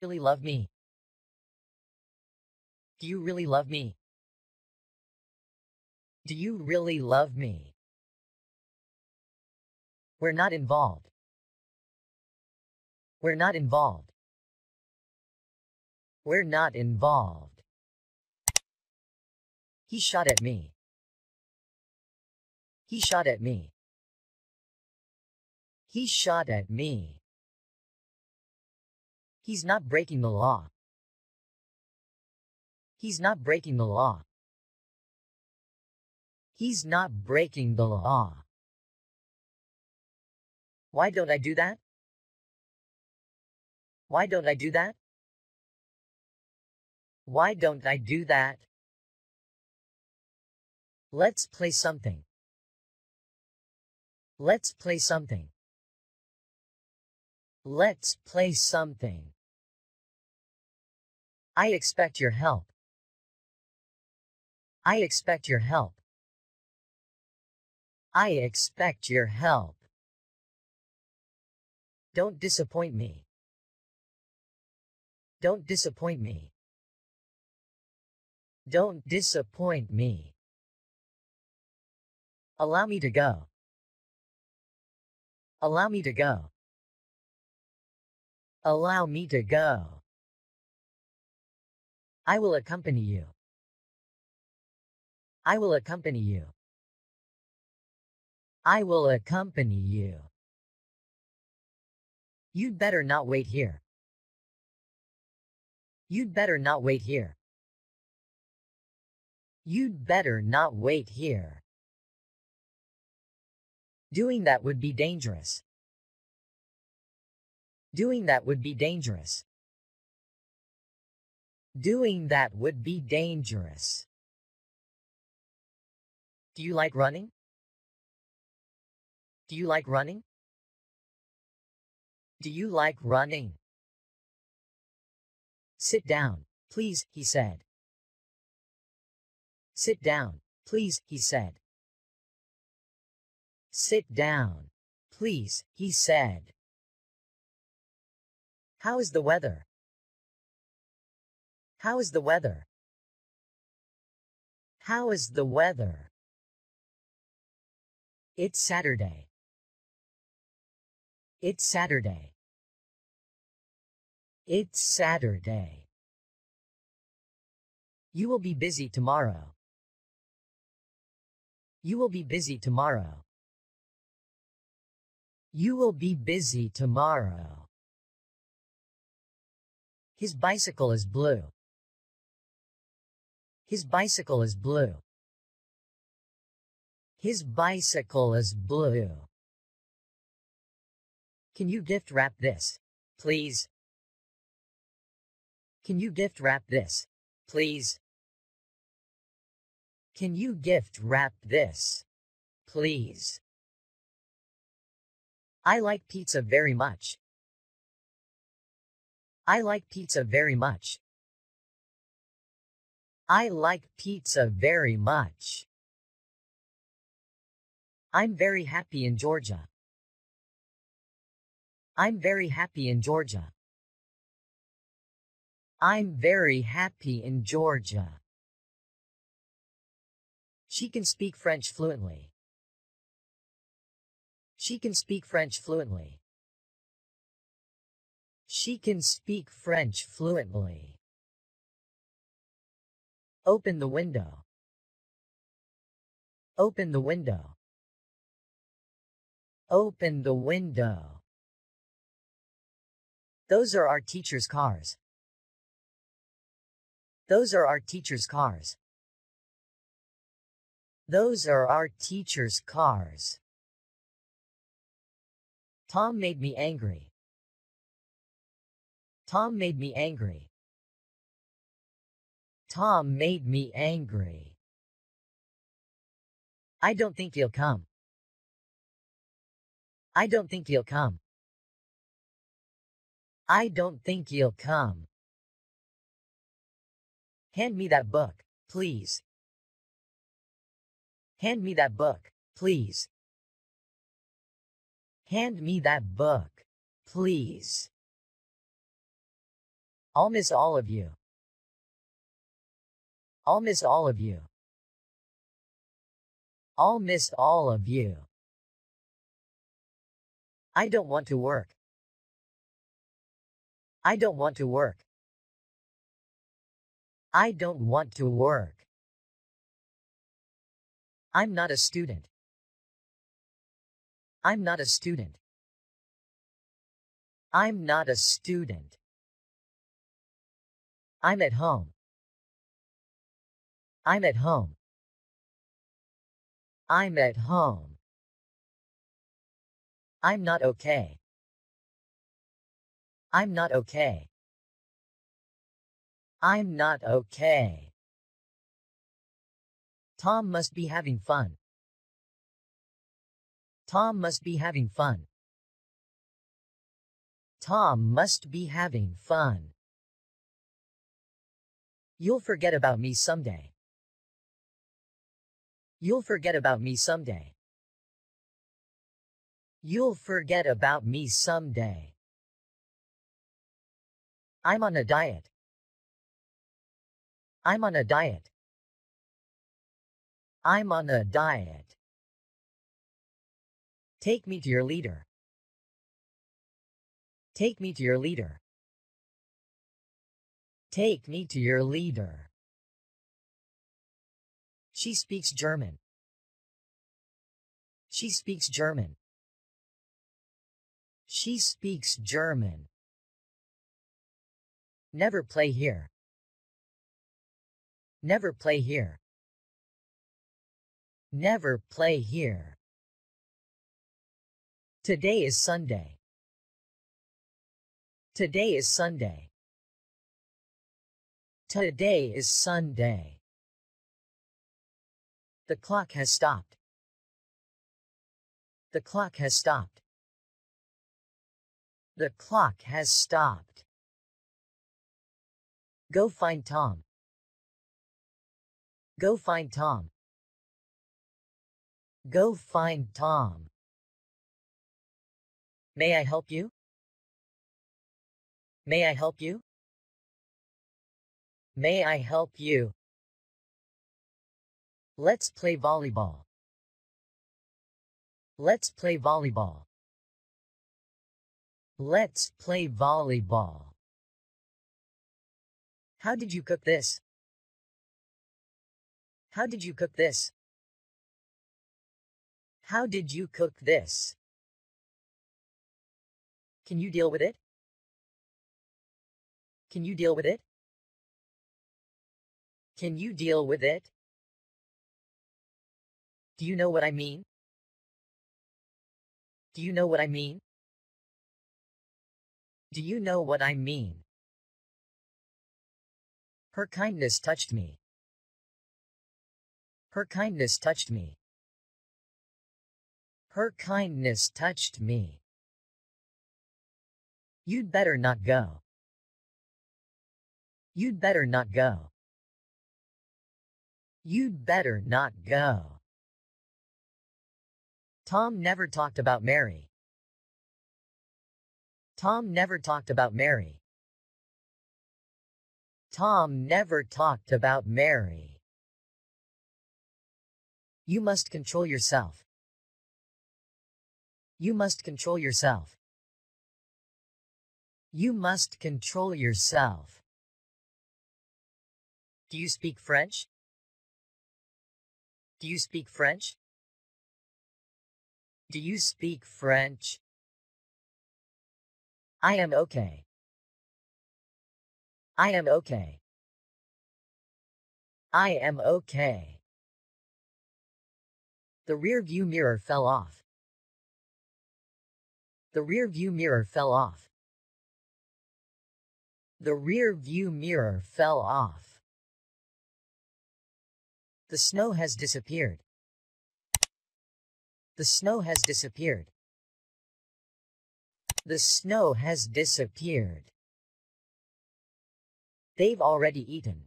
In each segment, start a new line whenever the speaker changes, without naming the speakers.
really love me? Do you really love me? Do you really love me? We're not involved. We're not involved. We're not involved. He shot at me. He shot at me. He shot at me. He's not breaking the law. He's not breaking the law. He's not breaking the law. Why don't I do that? Why don't I do that? Why don't I do that? Let's play something. Let's play something. Let's play something. I expect your help. I expect your help. I expect your help. Don't disappoint me. Don't disappoint me. Don't disappoint me. Allow me to go. Allow me to go. Allow me to go. I will accompany you. I will accompany you. I will accompany you. You'd better not wait here. You'd better not wait here. You'd better not wait here. Doing that would be dangerous. Doing that would be dangerous. Doing that would be dangerous. Do you like running? Do you like running? Do you like running? Sit down, please, he said. Sit down, please, he said. Sit down, please, he said. How is the weather? How is the weather? How is the weather? It's Saturday. It's Saturday. It's Saturday. You will be busy tomorrow. You will be busy tomorrow. You will be busy tomorrow. His bicycle is blue. His bicycle is blue. His bicycle is blue. Can you gift wrap this, please? Can you gift wrap this, please? Can you gift wrap this, please? I like pizza very much. I like pizza very much. I like pizza very much. I'm very happy in Georgia. I'm very happy in Georgia. I'm very happy in Georgia. She can speak French fluently. She can speak French fluently. She can speak French fluently. Open the window. Open the window. Open the window. Those are our teacher's cars. Those are our teacher's cars. Those are our teacher's cars. Tom made me angry. Tom made me angry. Tom made me angry. I don't think he'll come. I don't think he'll come. I don't think he'll come. Hand me that book, please. Hand me that book, please. Hand me that book, please. I'll miss all of you. I'll miss all of you. I'll miss all of you. I don't want to work. I don't want to work. I don't want to work. I'm not a student. I'm not a student. I'm not a student. I'm at home. I'm at home. I'm at home. I'm not okay. I'm not okay. I'm not okay. Tom must be having fun. Tom must be having fun. Tom must be having fun. You'll forget about me someday. You'll forget about me someday. You'll forget about me someday. I'm on a diet. I'm on a diet. I'm on a diet. Take me to your leader. Take me to your leader. Take me to your leader. She speaks German. She speaks German. She speaks German. Never play here. Never play here. Never play here. Today is Sunday. Today is Sunday. Today is Sunday. The clock has stopped. The clock has stopped. The clock has stopped. Go find Tom. Go find Tom. Go find Tom. May I help you? May I help you? May I help you? Let's play volleyball. Let's play volleyball. Let's play volleyball. How did you cook this? How did you cook this? How did you cook this? Can you deal with it? Can you deal with it? Can you deal with it? Do you know what I mean? Do you know what I mean? Do you know what I mean? Her kindness touched me. Her kindness touched me. Her kindness touched me. You'd better not go. You'd better not go. You'd better not go. Tom never talked about Mary. Tom never talked about Mary. Tom never talked about Mary. You must control yourself. You must control yourself. You must control yourself. Do you speak French? Do you speak French? Do you speak French? I am okay. I am okay. I am okay. The rear view mirror fell off. The rear view mirror fell off. The rear view mirror fell off. The snow has disappeared. The snow has disappeared. The snow has disappeared. They've already eaten.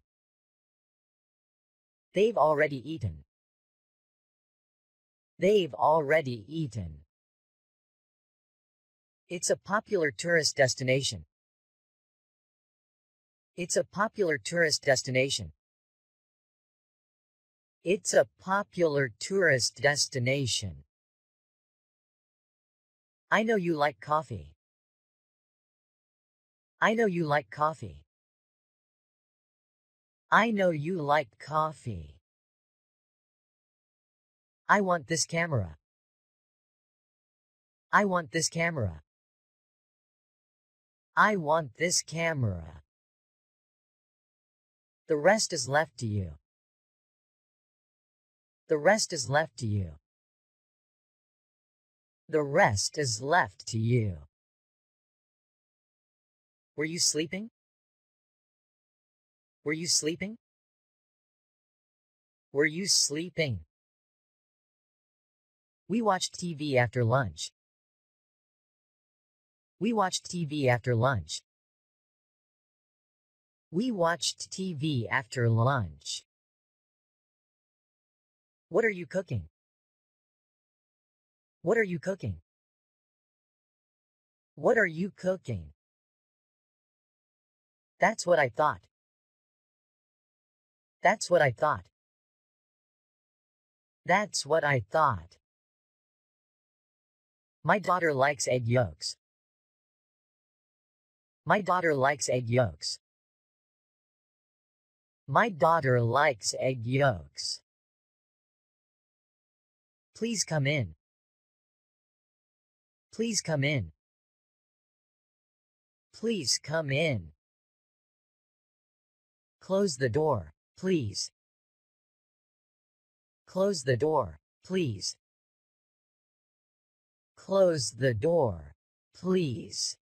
They've already eaten. They've already eaten. It's a popular tourist destination. It's a popular tourist destination. It's a popular tourist destination. I know you like coffee. I know you like coffee. I know you like coffee. I want this camera. I want this camera. I want this camera. The rest is left to you. The rest is left to you. The rest is left to you. Were you sleeping? Were you sleeping? Were you sleeping? We watched TV after lunch. We watched TV after lunch. We watched TV after lunch. What are you cooking? What are you cooking? What are you cooking? That's what I thought. That's what I thought. That's what I thought. My daughter likes egg yolks. My daughter likes egg yolks. My daughter likes egg yolks. Please come in. Please come in. Please come in. Close the door, please. Close the door, please. Close the door, please.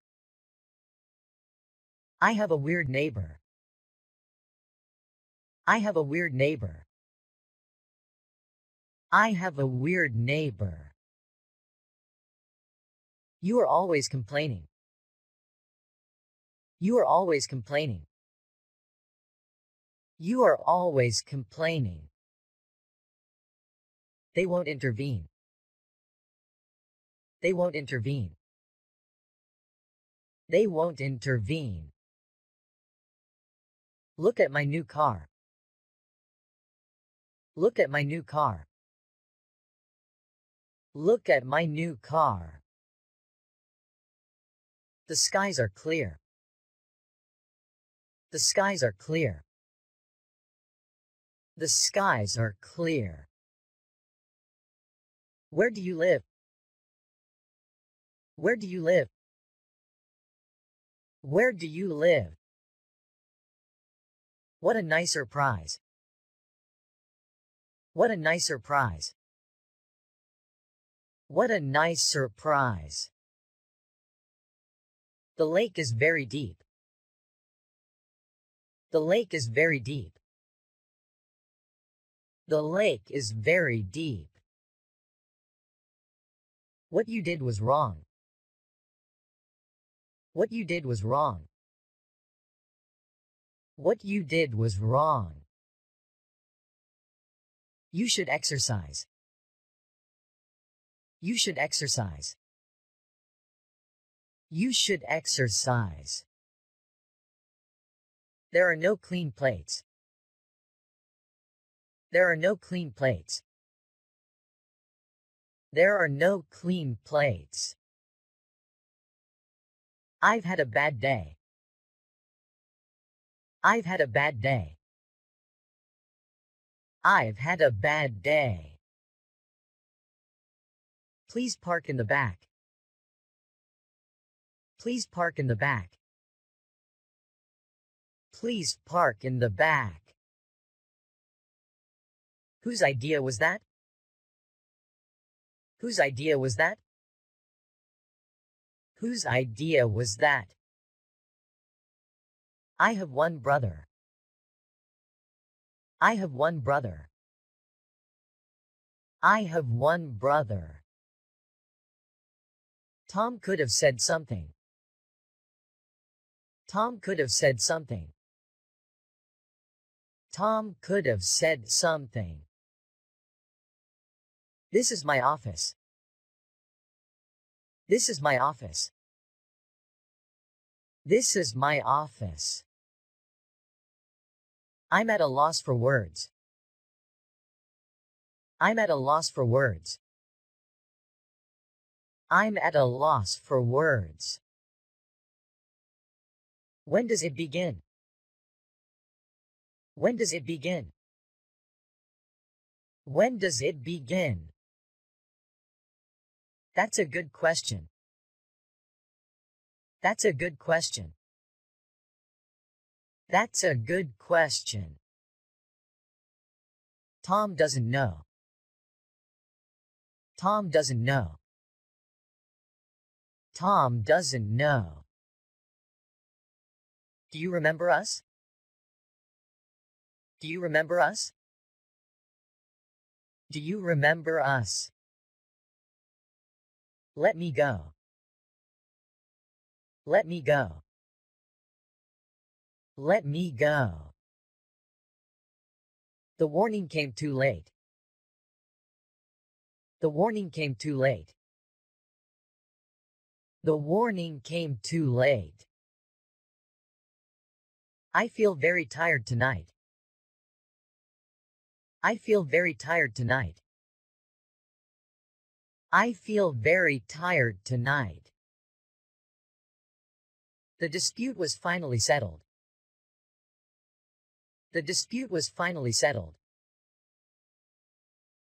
I have a weird neighbor. I have a weird neighbor. I have a weird neighbor. You are always complaining. You are always complaining. You are always complaining. They won't intervene. They won't intervene. They won't intervene. Look at my new car. Look at my new car. Look at my new car. The skies are clear. The skies are clear. The skies are clear. Where do you live? Where do you live? Where do you live? What a nice surprise. What a nice surprise. What a nice surprise. The lake is very deep. The lake is very deep. The lake is very deep. What you did was wrong. What you did was wrong. What you did was wrong. You should exercise. You should exercise. You should exercise. There are no clean plates. There are no clean plates. There are no clean plates. I've had a bad day. I've had a bad day. I've had a bad day. Please park in the back. Please park in the back. Please park in the back. Whose idea was that? Whose idea was that? Whose idea was that? I have one brother. I have one brother. I have one brother. Tom could have said something. Tom could have said something. Tom could have said something. This is my office. This is my office. This is my office. I'm at a loss for words. I'm at a loss for words. I'm at a loss for words. When does it begin? When does it begin? When does it begin? That's a good question. That's a good question. That's a good question. Tom doesn't know. Tom doesn't know. Tom doesn't know. Do you remember us? Do you remember us? Do you remember us? Let me go. Let me go. Let me go. The warning came too late. The warning came too late. The warning came too late. I feel very tired tonight. I feel very tired tonight. I feel very tired tonight. The dispute was finally settled. The dispute was finally settled.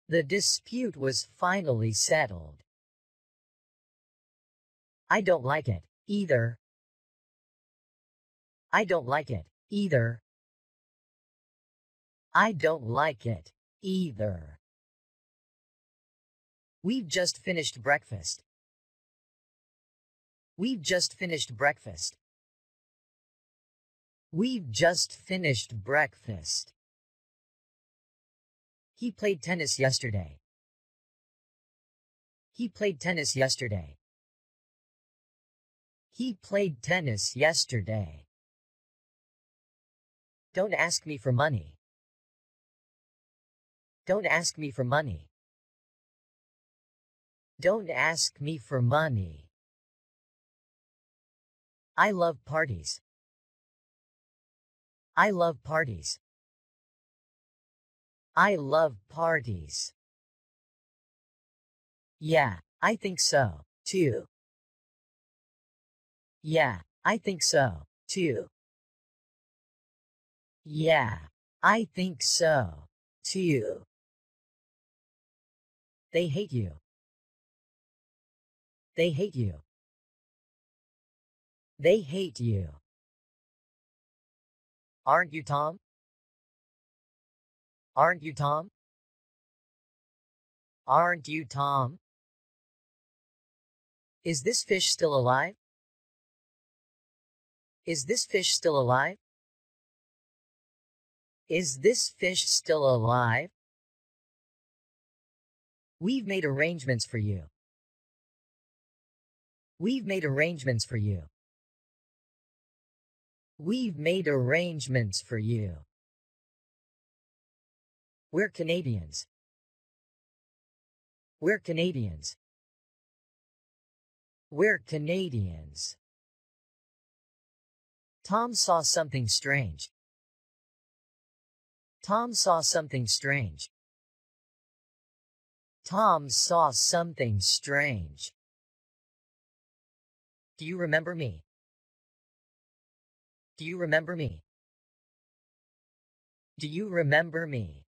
The dispute was finally settled. I don't like it, either. I don't like it either. I don't like it either. We've just finished breakfast. We've just finished breakfast. We've just finished breakfast. He played tennis yesterday. He played tennis yesterday. He played tennis yesterday. Don't ask me for money. Don't ask me for money. Don't ask me for money. I love parties. I love parties. I love parties. Yeah, I think so, too. Yeah, I think so, too. Yeah, I think so, too. They hate you. They hate you. They hate you. Aren't you Tom? Aren't you Tom? Aren't you Tom? Is this fish still alive? Is this fish still alive? Is this fish still alive? We've made arrangements for you. We've made arrangements for you. We've made arrangements for you. We're Canadians. We're Canadians. We're Canadians. Tom saw something strange. Tom saw something strange. Tom saw something strange. Do you remember me? Do you remember me? Do you remember me?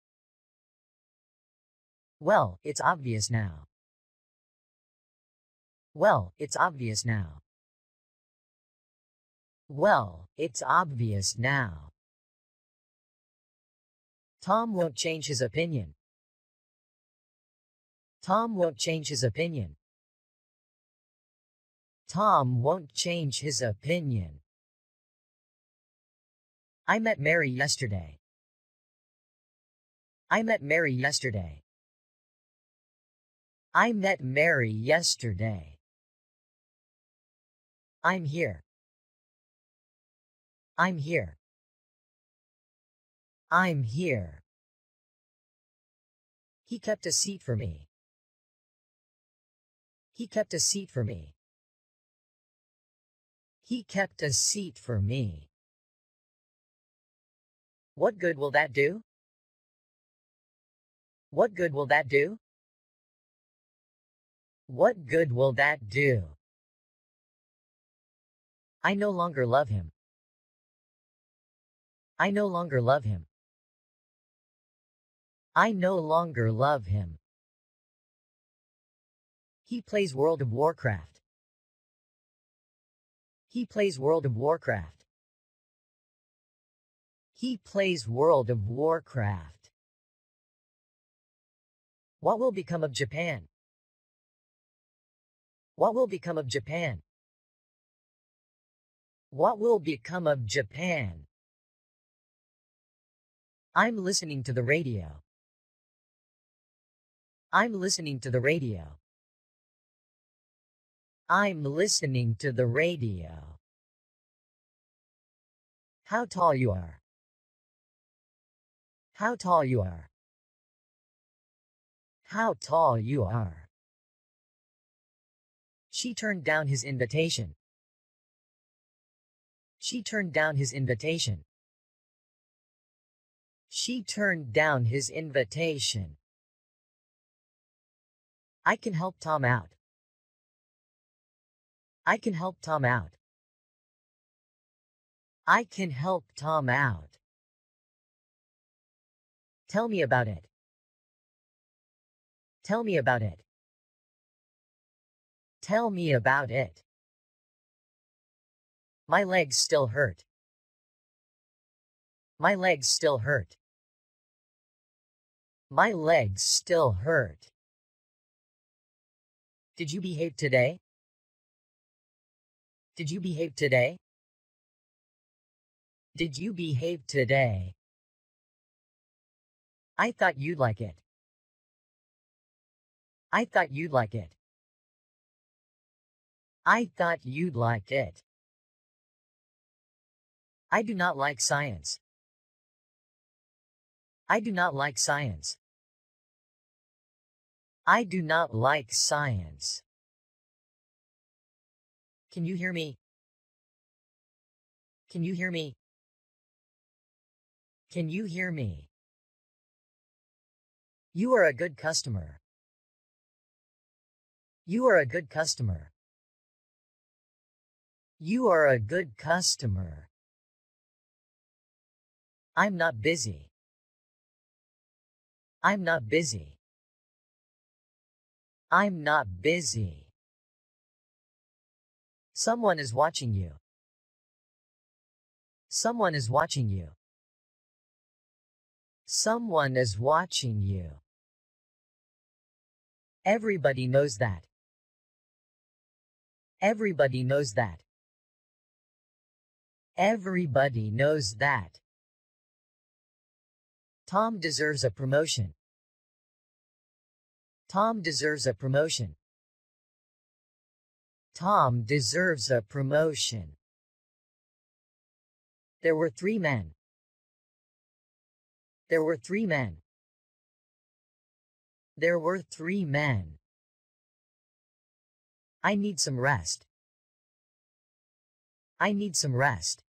Well, it's obvious now. Well, it's obvious now. Well, it's obvious now. Tom won't change his opinion. Tom won't change his opinion. Tom won't change his opinion. I met Mary yesterday. I met Mary yesterday. I met Mary yesterday. I'm here. I'm here. I'm here. He kept a seat for me. He kept a seat for me. He kept a seat for me. What good will that do? What good will that do? What good will that do? I no longer love him. I no longer love him. I no longer love him. He plays World of Warcraft. He plays World of Warcraft. He plays World of Warcraft. What will become of Japan? What will become of Japan? What will become of Japan? I'm listening to the radio. I'm listening to the radio. I'm listening to the radio. How tall you are. How tall you are. How tall you are. She turned down his invitation. She turned down his invitation. She turned down his invitation. I can help Tom out. I can help Tom out. I can help Tom out. Tell me about it. Tell me about it. Tell me about it. My legs still hurt. My legs still hurt. My legs still hurt. Did you behave today? Did you behave today? Did you behave today? I thought you'd like it. I thought you'd like it. I thought you'd like it. I do not like science. I do not like science. I do not like science. Can you hear me? Can you hear me? Can you hear me? You are a good customer. You are a good customer. You are a good customer. I'm not busy. I'm not busy. I'm not busy. Someone is watching you. Someone is watching you. Someone is watching you. Everybody knows that. Everybody knows that. Everybody knows that. Tom deserves a promotion. Tom deserves a promotion. Tom deserves a promotion. There were three men. There were three men. There were three men. I need some rest. I need some rest.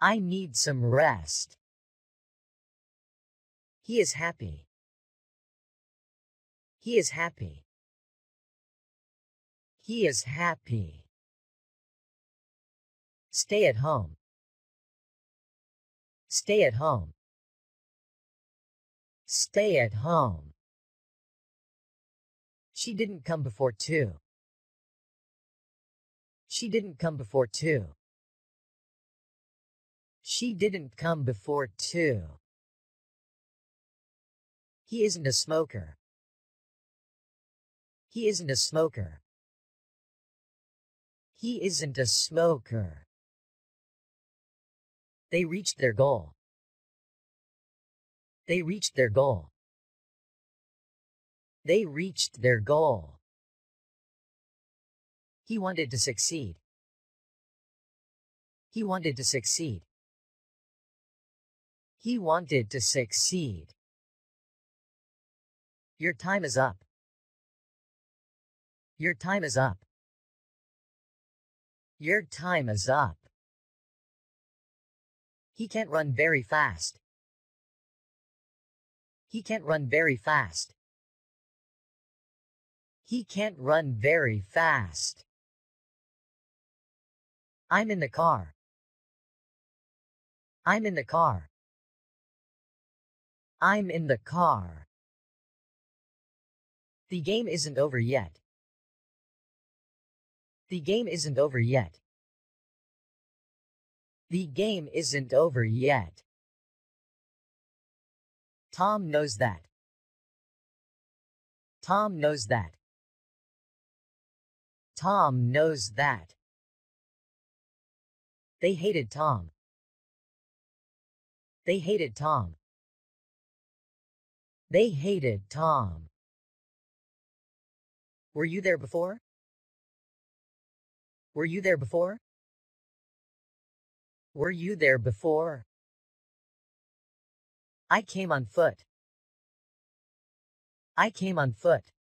I need some rest. He is happy. He is happy. He is happy. Stay at home. Stay at home. Stay at home. She didn't come before two. She didn't come before two. She didn't come before two. He isn't a smoker. He isn't a smoker. He isn't a smoker. They reached their goal. They reached their goal. They reached their goal. He wanted to succeed. He wanted to succeed. He wanted to succeed. Your time is up. Your time is up. Your time is up. He can't run very fast. He can't run very fast. He can't run very fast. I'm in the car. I'm in the car. I'm in the car. The game isn't over yet. The game isn't over yet. The game isn't over yet. Tom knows that. Tom knows that. Tom knows that. They hated Tom. They hated Tom. They hated Tom. Were you there before? Were you there before? Were you there before? I came on foot. I came on foot.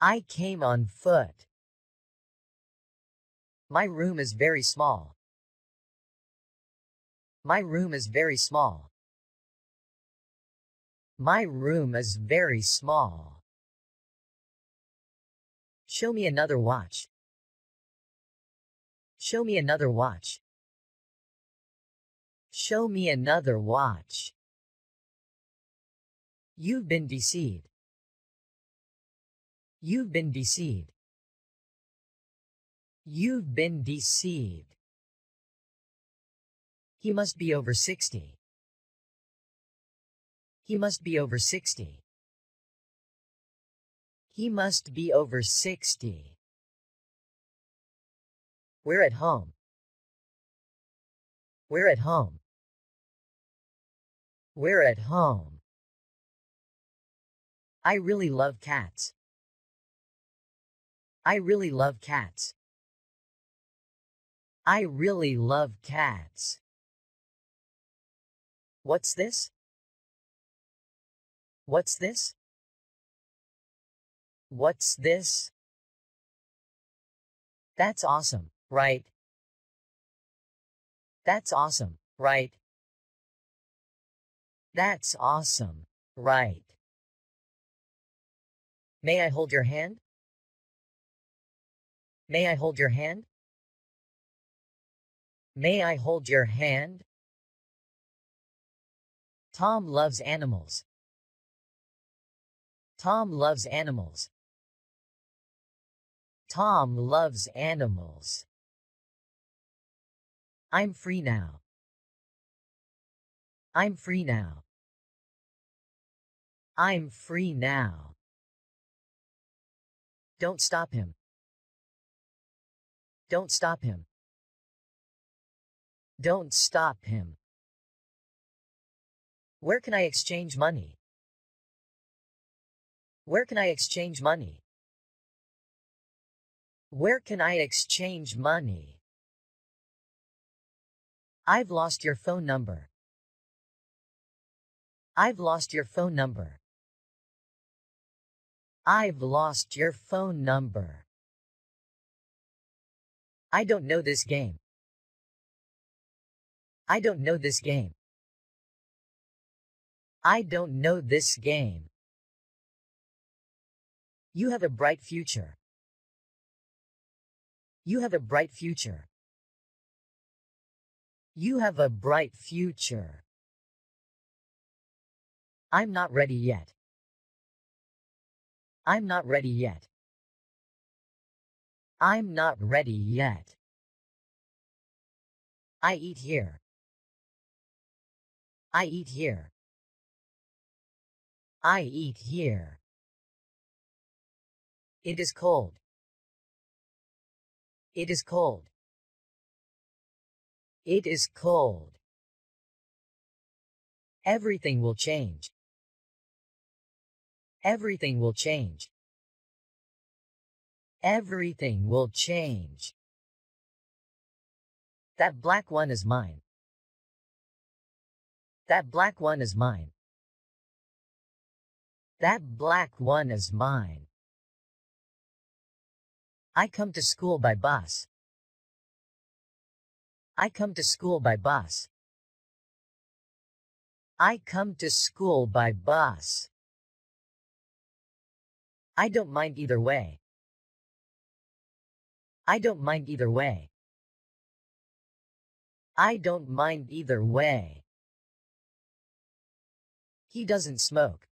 I came on foot. My room is very small. My room is very small. My room is very small. Show me another watch. Show me another watch. Show me another watch. You've been deceived. You've been deceived. You've been deceived. He must be over 60. He must be over 60. He must be over 60. We're at home. We're at home. We're at home. I really love cats. I really love cats. I really love cats. What's this? What's this? What's this? That's awesome right? That's awesome, right? That's awesome, right? May I hold your hand? May I hold your hand? May I hold your hand? Tom loves animals. Tom loves animals. Tom loves animals. I'm free now. I'm free now. I'm free now. Don't stop him. Don't stop him. Don't stop him. Where can I exchange money? Where can I exchange money? Where can I exchange money? I've lost your phone number. I've lost your phone number. I've lost your phone number. I don't know this game. I don't know this game. I don't know this game. You have a bright future. You have a bright future. You have a bright future. I'm not ready yet. I'm not ready yet. I'm not ready yet. I eat here. I eat here. I eat here. It is cold. It is cold. It is cold. Everything will change. Everything will change. Everything will change. That black one is mine. That black one is mine. That black one is mine. I come to school by bus. I come to school by bus. I come to school by bus. I don't mind either way. I don't mind either way. I don't mind either way. He doesn't smoke.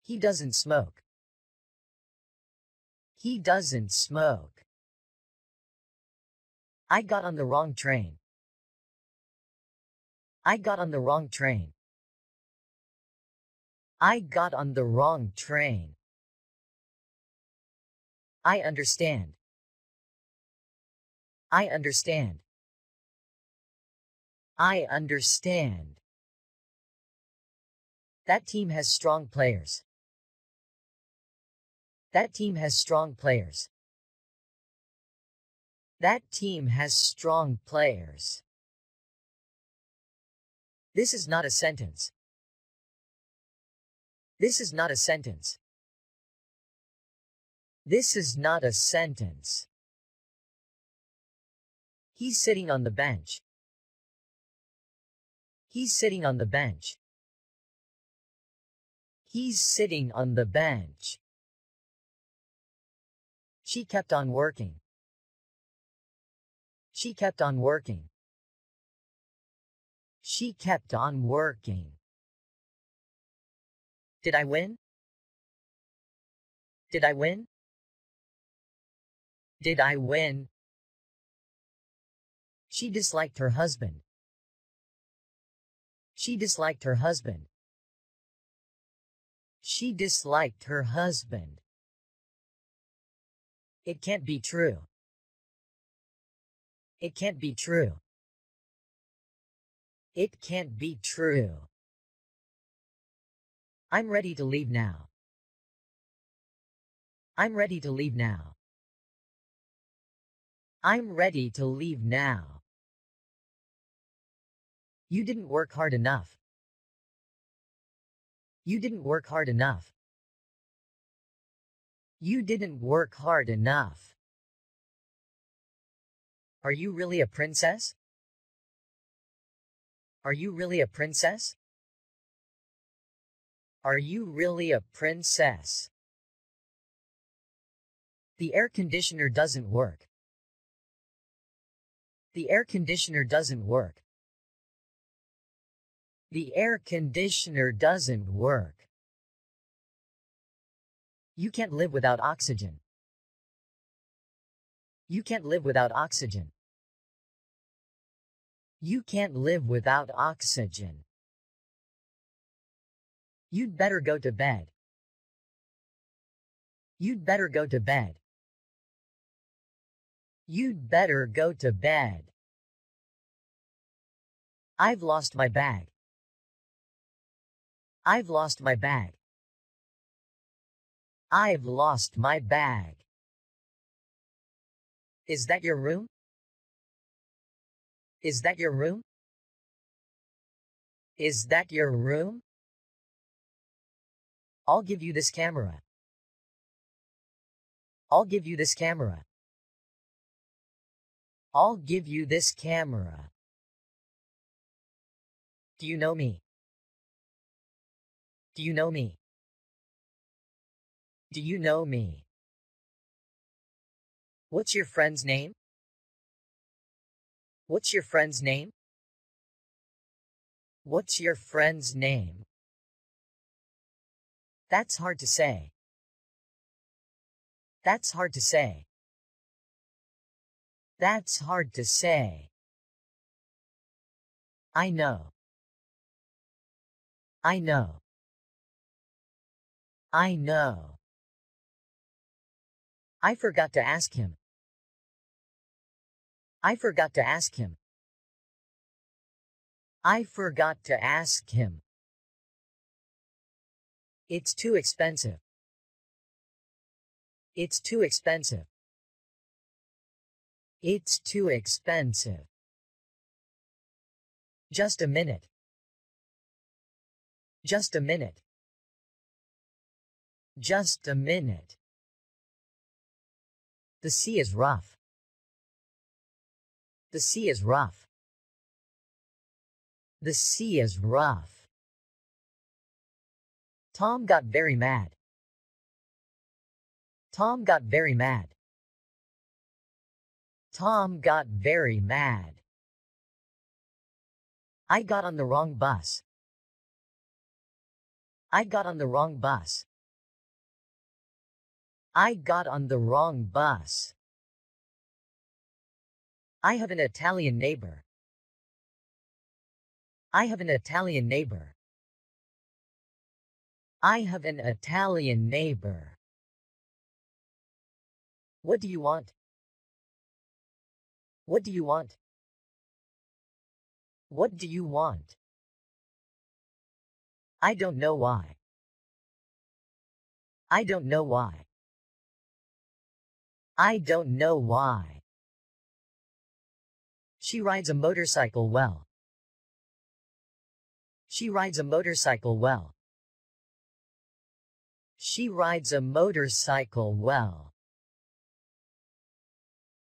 He doesn't smoke. He doesn't smoke. I got on the wrong train. I got on the wrong train. I got on the wrong train. I understand. I understand. I understand. That team has strong players. That team has strong players. That team has strong players. This is not a sentence. This is not a sentence. This is not a sentence. He's sitting on the bench. He's sitting on the bench. He's sitting on the bench. She kept on working. She kept on working. She kept on working. Did I win? Did I win? Did I win? She disliked her husband. She disliked her husband. She disliked her husband. It can't be true. It can't be true. It can't be true. I'm ready to leave now. I'm ready to leave now. I'm ready to leave now. You didn't work hard enough. You didn't work hard enough. You didn't work hard enough. Are you really a princess? Are you really a princess? Are you really a princess? The air conditioner doesn't work. The air conditioner doesn't work. The air conditioner doesn't work. You can't live without oxygen. You can't live without oxygen. You can't live without oxygen. You'd better go to bed. You'd better go to bed. You'd better go to bed. I've lost my bag. I've lost my bag. I've lost my bag. Is that your room? Is that your room? Is that your room? I'll give you this camera. I'll give you this camera. I'll give you this camera. Do you know me? Do you know me? Do you know me? What's your friend's name? What's your friend's name? What's your friend's name? That's hard to say. That's hard to say. That's hard to say. I know. I know. I know. I forgot to ask him. I forgot to ask him. I forgot to ask him. It's too expensive. It's too expensive. It's too expensive. Just a minute. Just a minute. Just a minute. The sea is rough. The sea is rough. The sea is rough. Tom got very mad. Tom got very mad. Tom got very mad. I got on the wrong bus. I got on the wrong bus. I got on the wrong bus. I have an Italian neighbor. I have an Italian neighbor. I have an Italian neighbor. What do you want? What do you want? What do you want? I don't know why. I don't know why. I don't know why. She rides a motorcycle well. She rides a motorcycle well. She rides a motorcycle well.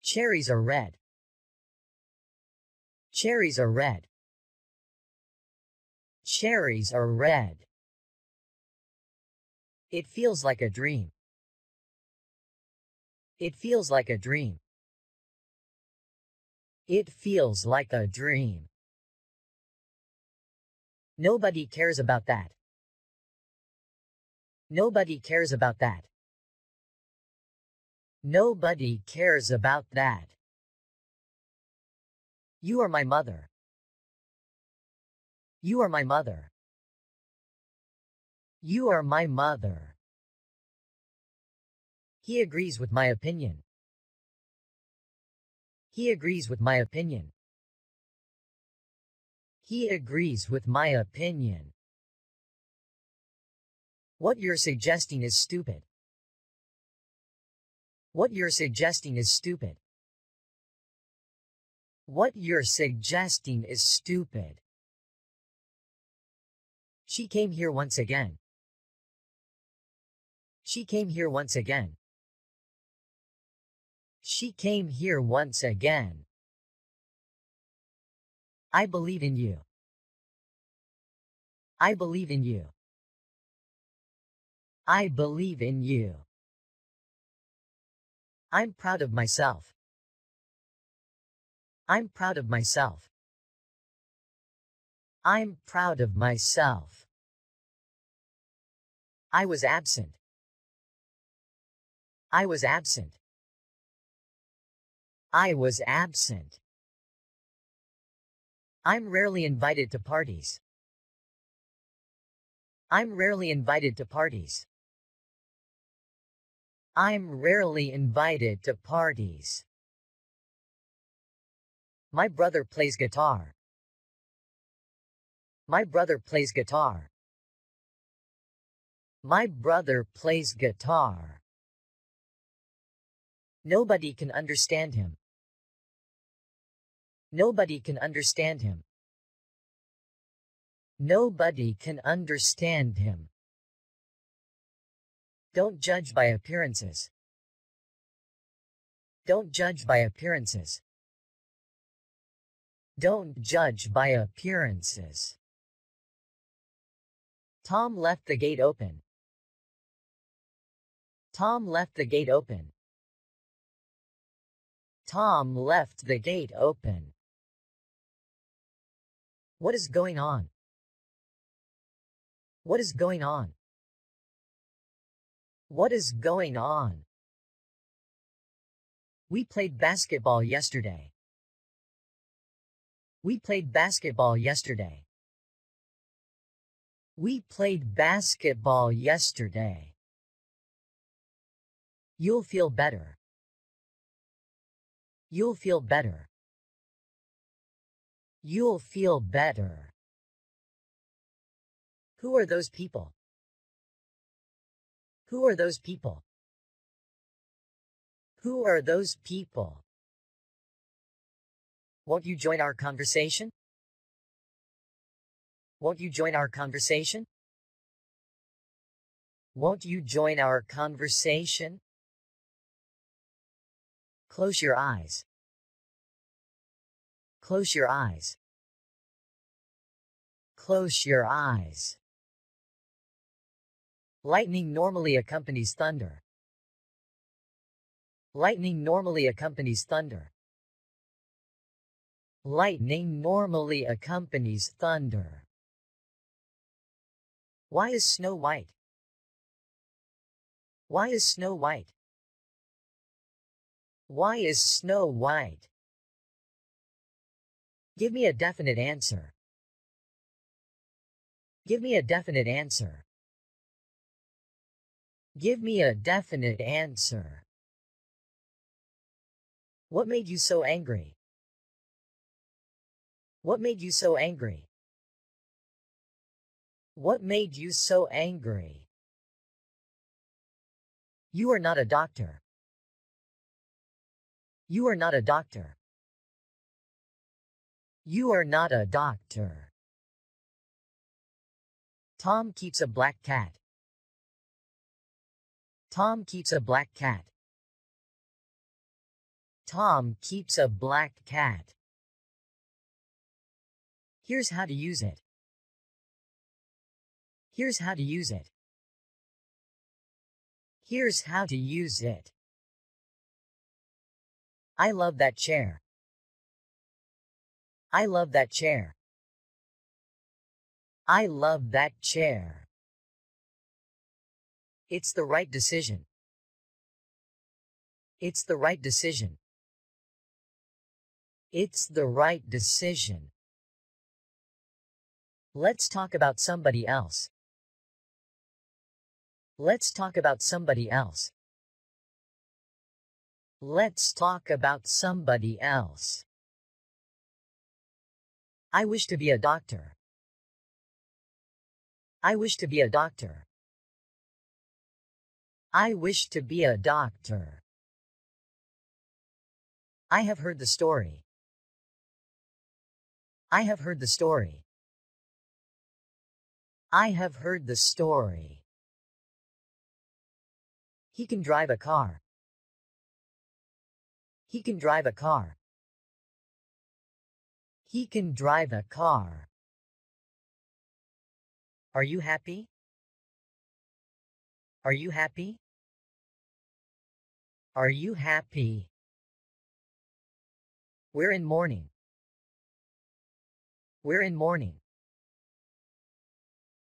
Cherries are red. Cherries are red. Cherries are red. It feels like a dream. It feels like a dream. It feels like a dream. Nobody cares about that. Nobody cares about that. Nobody cares about that. You are my mother. You are my mother. You are my mother. He agrees with my opinion. He agrees with my opinion. He agrees with my opinion. What you're suggesting is stupid. What you're suggesting is stupid. What you're suggesting is stupid. She came here once again. She came here once again. She came here once again. I believe in you. I believe in you. I believe in you. I'm proud of myself. I'm proud of myself. I'm proud of myself. I was absent. I was absent. I was absent. I'm rarely invited to parties. I'm rarely invited to parties. I'm rarely invited to parties. My brother plays guitar. My brother plays guitar. My brother plays guitar. Nobody can understand him. Nobody can understand him. Nobody can understand him. Don't judge by appearances. Don't judge by appearances. Don't judge by appearances. Tom left the gate open. Tom left the gate open. Tom left the gate open. What is going on? What is going on? What is going on? We played basketball yesterday. We played basketball yesterday. We played basketball yesterday. You'll feel better. You'll feel better. You'll feel better. Who are those people? Who are those people? Who are those people? Won't you join our conversation? Won't you join our conversation? Won't you join our conversation? Close your eyes. Close your eyes. Close your eyes. Lightning normally accompanies thunder. Lightning normally accompanies thunder. Lightning normally accompanies thunder. Why is snow white? Why is snow white? Why is snow white? Give me a definite answer. Give me a definite answer. Give me a definite answer. What made you so angry? What made you so angry? What made you so angry? You are not a doctor. You are not a doctor. You are not a doctor. Tom keeps a black cat. Tom keeps a black cat. Tom keeps a black cat. Here's how to use it. Here's how to use it. Here's how to use it. I love that chair. I love that chair. I love that chair. It's the right decision. It's the right decision. It's the right decision. Let's talk about somebody else. Let's talk about somebody else. Let's talk about somebody else. I wish to be a doctor. I wish to be a doctor. I wish to be a doctor. I have heard the story. I have heard the story. I have heard the story. He can drive a car. He can drive a car. He can drive a car. Are you happy? Are you happy? Are you happy? We're in mourning. We're in mourning.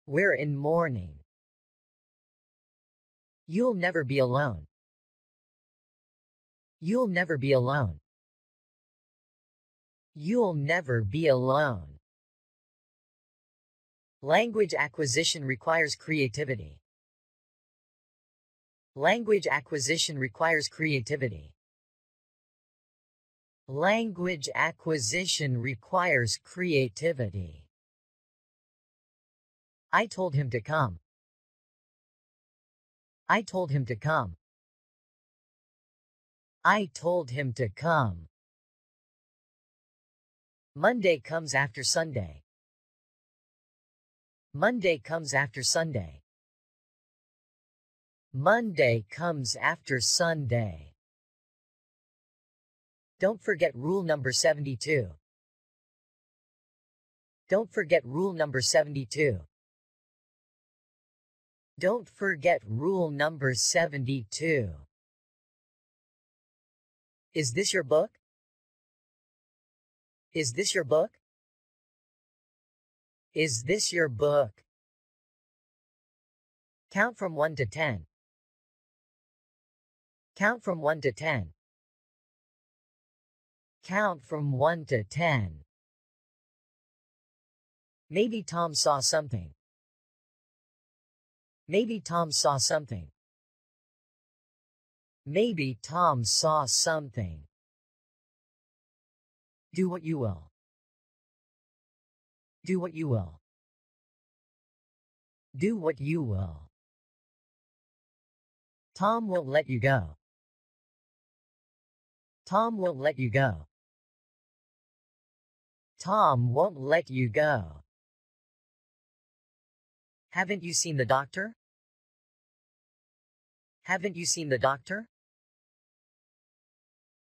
We're in mourning. You'll never be alone. You'll never be alone. You'll never be alone. Language acquisition requires creativity. Language acquisition requires creativity. Language acquisition requires creativity. I told him to come. I told him to come. I told him to come. Monday comes after Sunday. Monday comes after Sunday. Monday comes after Sunday. Don't forget rule number 72. Don't forget rule number 72. Don't forget rule number 72. Is this your book? Is this your book? Is this your book? Count from 1 to 10. Count from 1 to 10. Count from 1 to 10. Maybe Tom saw something. Maybe Tom saw something. Maybe Tom saw something. Do what you will. Do what you will. Do what you will. Tom won't let you go. Tom won't let you go. Tom won't let you go. Haven't you seen the doctor? Haven't you seen the doctor?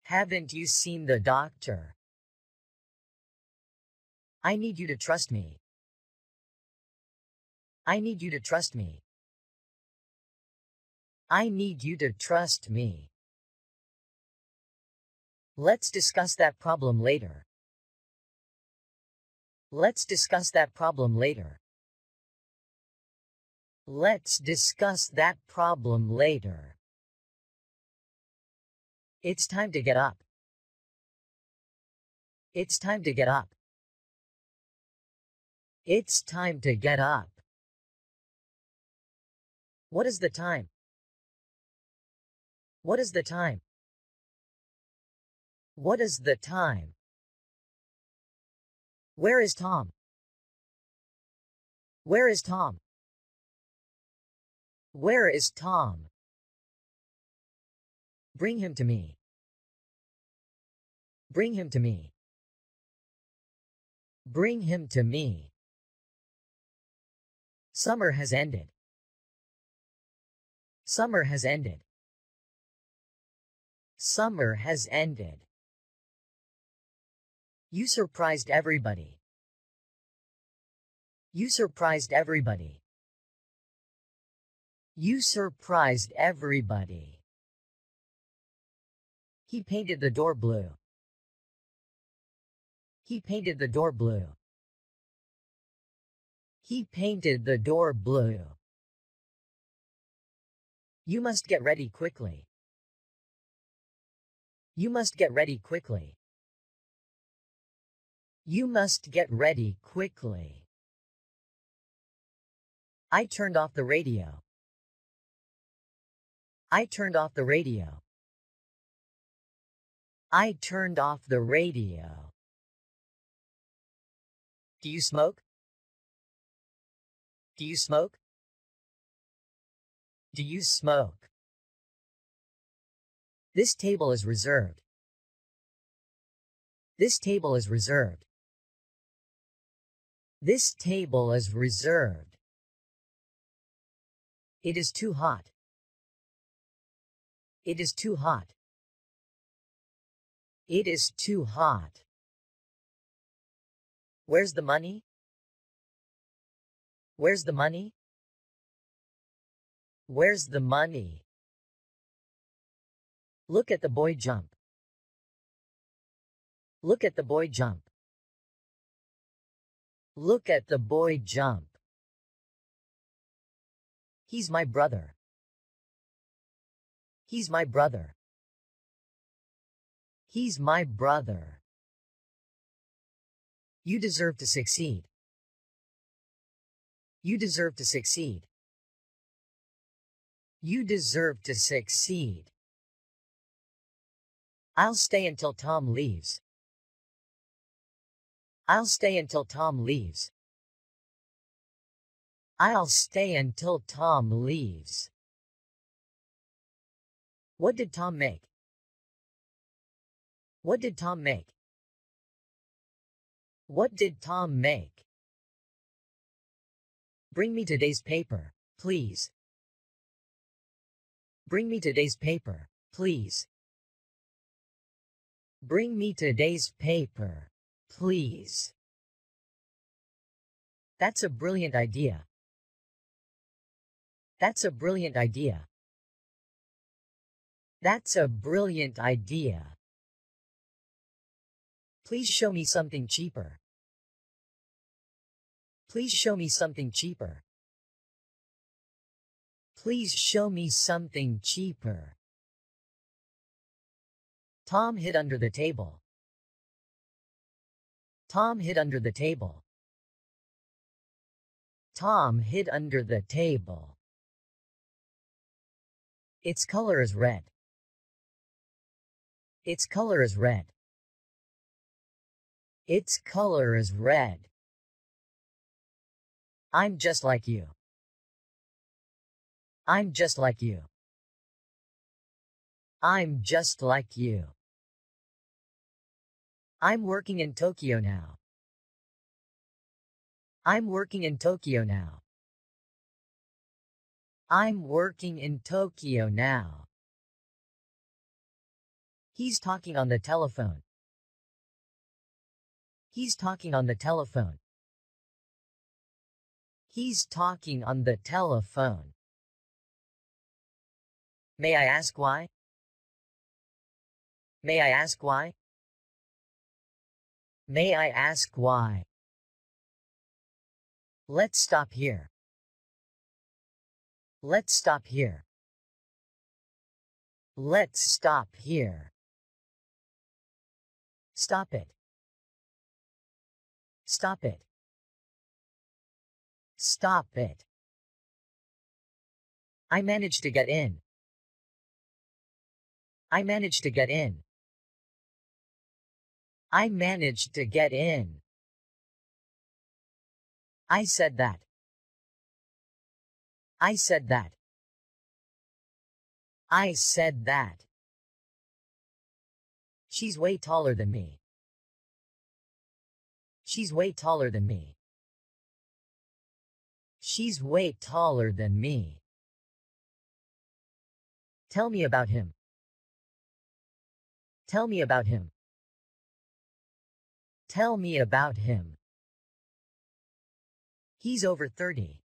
Haven't you seen the doctor? I need you to trust me. I need you to trust me. I need you to trust me. Let's discuss that problem later. Let's discuss that problem later. Let's discuss that problem later. It's time to get up. It's time to get up. It's time to get up. What is the time? What is the time? What is the time? Where is Tom? Where is Tom? Where is Tom? Bring him to me. Bring him to me. Bring him to me. Summer has ended. Summer has ended. Summer has ended. You surprised everybody. You surprised everybody. You surprised everybody. He painted the door blue. He painted the door blue. He painted the door blue. You must get ready quickly. You must get ready quickly. You must get ready quickly. I turned off the radio. I turned off the radio. I turned off the radio. Do you smoke? Do you smoke? Do you smoke? This table is reserved. This table is reserved. This table is reserved. It is too hot. It is too hot. It is too hot. Where's the money? Where's the money? Where's the money? Look at the boy jump. Look at the boy jump. Look at the boy jump. He's my brother. He's my brother. He's my brother. You deserve to succeed. You deserve to succeed. You deserve to succeed. I'll stay until Tom leaves. I'll stay until Tom leaves. I'll stay until Tom leaves. What did Tom make? What did Tom make? What did Tom make? Bring me today's paper, please. Bring me today's paper, please. Bring me today's paper, please. That's a brilliant idea. That's a brilliant idea. That's a brilliant idea. Please show me something cheaper. Please show me something cheaper. Please show me something cheaper. Tom hid under the table. Tom hid under the table. Tom hid under the table. Its color is red. Its color is red. Its color is red. I'm just like you. I'm just like you. I'm just like you. I'm working in Tokyo now. I'm working in Tokyo now. I'm working in Tokyo now. He's talking on the telephone. He's talking on the telephone. He's talking on the telephone. May I ask why? May I ask why? May I ask why? Let's stop here. Let's stop here. Let's stop here. Stop it. Stop it. Stop it. I managed to get in. I managed to get in. I managed to get in. I said that. I said that. I said that. She's way taller than me. She's way taller than me. She's way taller than me. Tell me about him. Tell me about him. Tell me about him. He's over 30.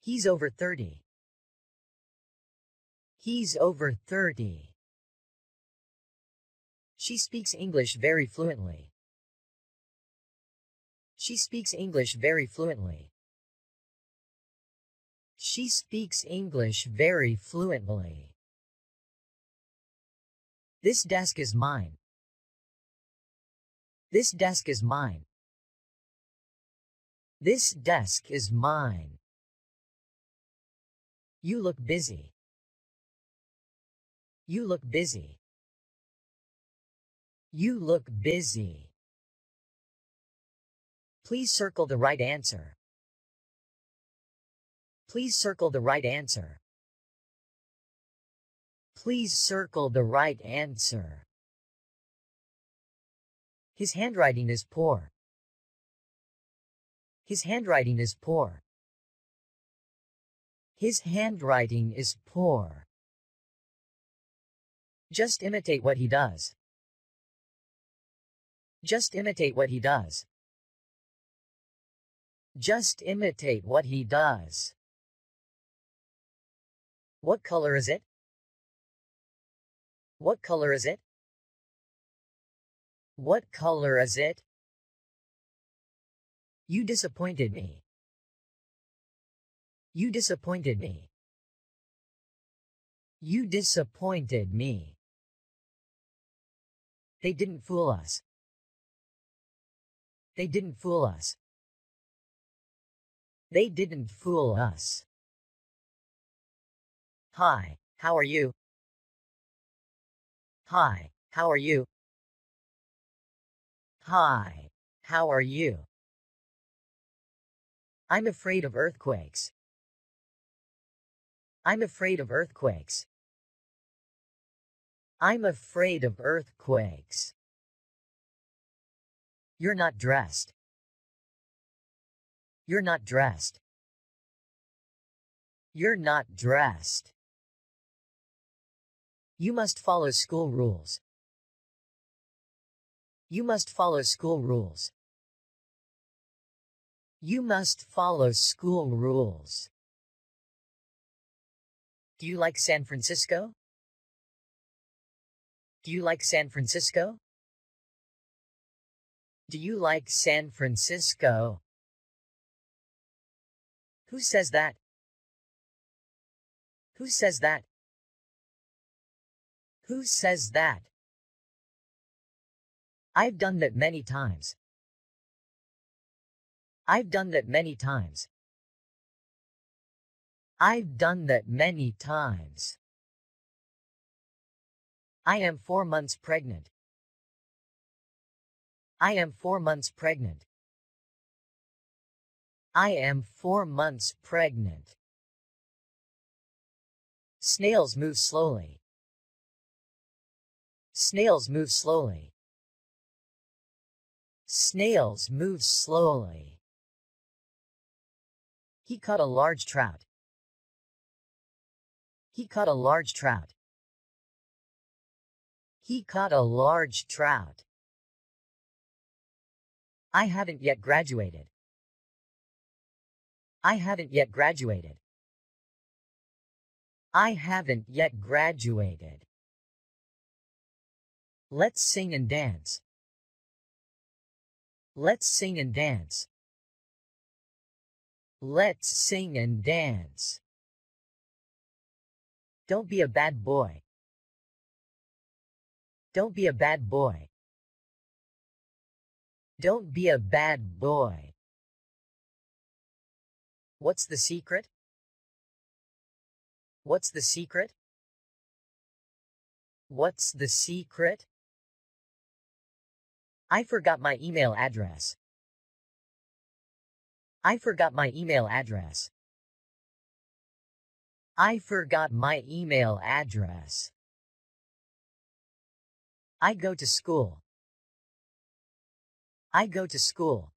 He's over 30. He's over 30. She speaks English very fluently. She speaks English very fluently. She speaks English very fluently. This desk is mine. This desk is mine. This desk is mine. You look busy. You look busy. You look busy. Please circle the right answer. Please circle the right answer. Please circle the right answer. His handwriting is poor. His handwriting is poor. His handwriting is poor. Just imitate what he does. Just imitate what he does. Just imitate what he does. What color is it? What color is it? What color is it? You disappointed me. You disappointed me. You disappointed me. They didn't fool us. They didn't fool us. They didn't fool us. Hi, how are you? Hi, how are you? Hi, how are you? I'm afraid of earthquakes. I'm afraid of earthquakes. I'm afraid of earthquakes. You're not dressed. You're not dressed. You're not dressed. You must follow school rules. You must follow school rules. You must follow school rules. Do you like San Francisco? Do you like San Francisco? Do you like San Francisco? Who says that? Who says that? Who says that? I've done that many times. I've done that many times. I've done that many times. I am four months pregnant. I am four months pregnant. I am four months pregnant. Snails move slowly. Snails move slowly. Snails move slowly. He caught a large trout. He caught a large trout. He caught a large trout. I haven't yet graduated. I haven't yet graduated. I haven't yet graduated. Let's sing and dance. Let's sing and dance. Let's sing and dance. Don't be a bad boy. Don't be a bad boy. Don't be a bad boy. What's the secret? What's the secret? What's the secret? I forgot my email address. I forgot my email address. I forgot my email address. I go to school. I go to school.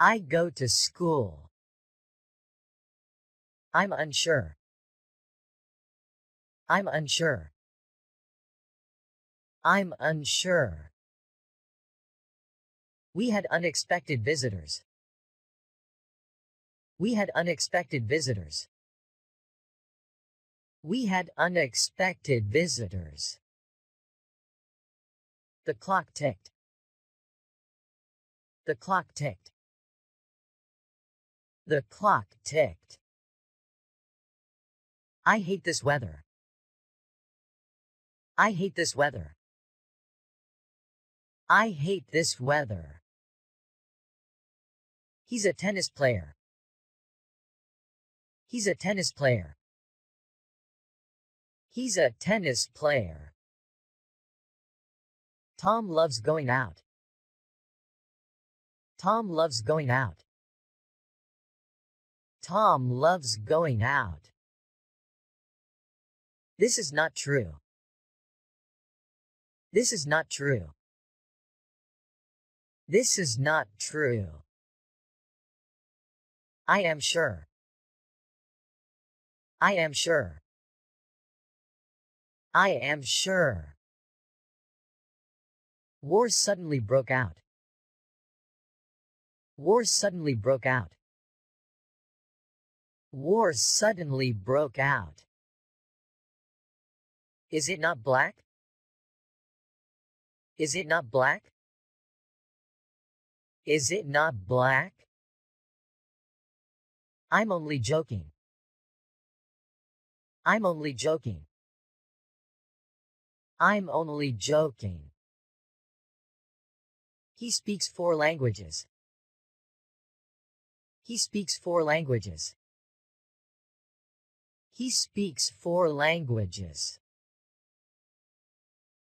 I go to school. I'm unsure. I'm unsure. I'm unsure. We had unexpected visitors. We had unexpected visitors. We had unexpected visitors. The clock ticked. The clock ticked. The clock ticked. I hate this weather. I hate this weather. I hate this weather. He's a tennis player. He's a tennis player. He's a tennis player. Tom loves going out. Tom loves going out. Tom loves going out. This is not true. This is not true. This is not true. I am sure. I am sure. I am sure. War suddenly broke out. War suddenly broke out. War suddenly broke out. Is it not black? Is it not black? Is it not black? I'm only joking. I'm only joking. I'm only joking. He speaks four languages. He speaks four languages. He speaks four languages.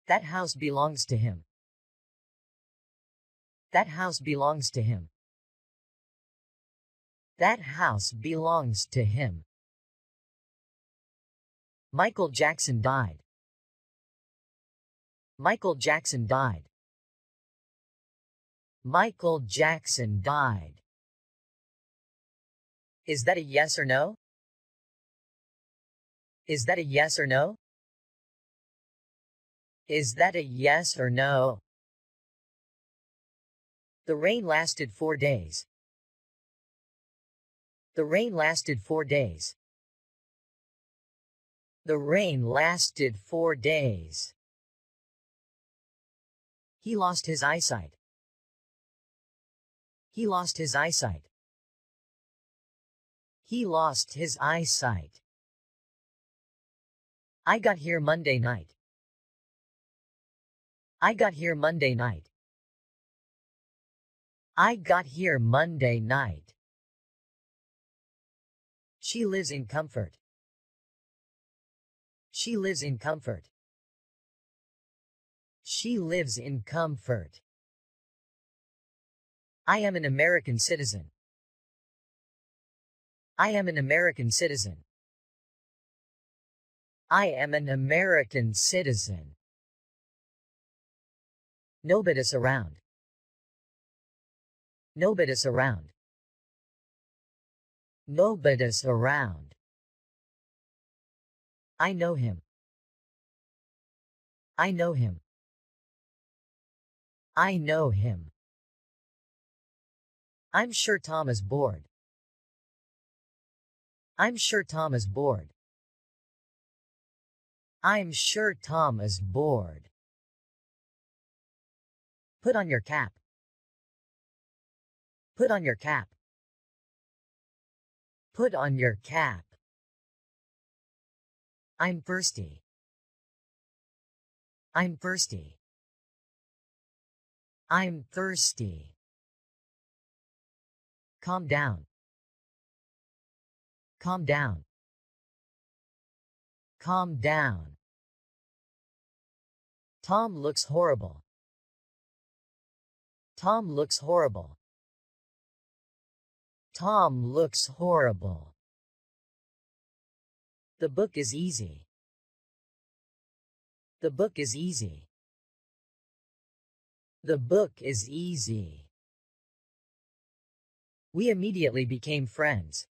That house belongs to him. That house belongs to him. That house belongs to him. Michael Jackson died. Michael Jackson died. Michael Jackson died. Is that a yes or no? Is that a yes or no? Is that a yes or no? The rain lasted four days. The rain lasted four days. The rain lasted four days. He lost his eyesight. He lost his eyesight. He lost his eyesight. I got here Monday night. I got here Monday night. I got here Monday night. She lives in comfort. She lives in comfort. She lives in comfort. I am an American citizen. I am an American citizen. I am an American citizen. is around. is around. is around. I know him. I know him. I know him. I'm sure Tom is bored. I'm sure Tom is bored. I'm sure Tom is bored. Put on your cap. Put on your cap. Put on your cap. I'm thirsty. I'm thirsty. I'm thirsty. Calm down. Calm down. Calm down. Tom looks horrible. Tom looks horrible. Tom looks horrible. The book is easy. The book is easy. The book is easy. We immediately became friends.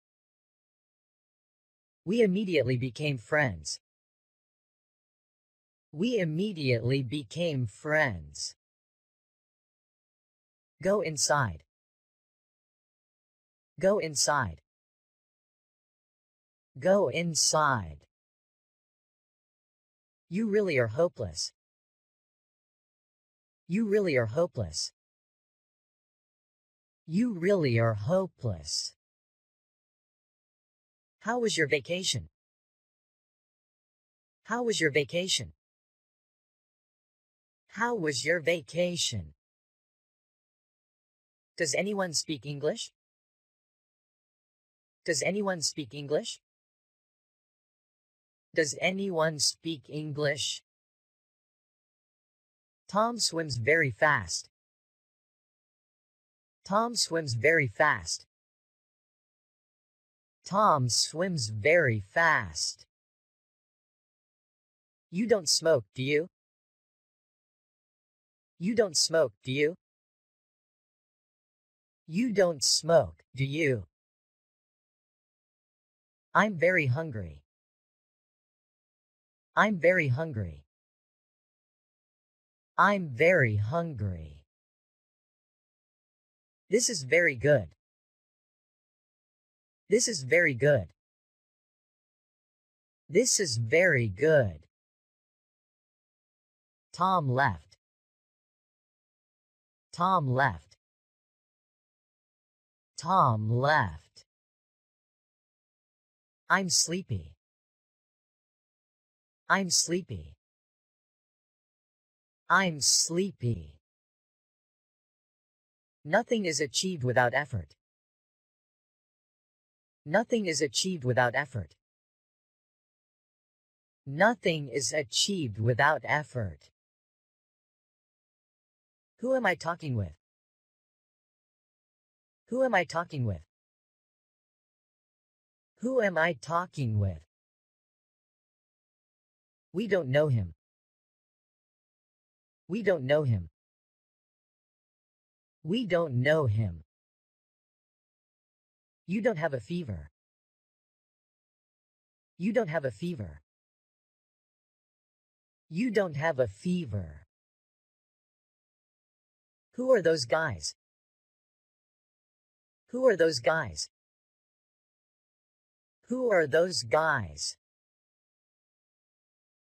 We immediately became friends. We immediately became friends. Go inside. Go inside. Go inside. You really are hopeless. You really are hopeless. You really are hopeless. How was your vacation? How was your vacation? How was your vacation? Does anyone speak English? Does anyone speak English? Does anyone speak English? Tom swims very fast. Tom swims very fast. Tom swims very fast. You don't smoke, do you? You don't smoke, do you? You don't smoke, do you? I'm very hungry. I'm very hungry. I'm very hungry. This is very good. This is very good. This is very good. Tom left. Tom left. Tom left. I'm sleepy. I'm sleepy. I'm sleepy. Nothing is achieved without effort. Nothing is achieved without effort. Nothing is achieved without effort. Who am I talking with? Who am I talking with? Who am I talking with? We don't know him. We don't know him. We don't know him. You don't have a fever. You don't have a fever. You don't have a fever. Who are those guys? Who are those guys? Who are those guys?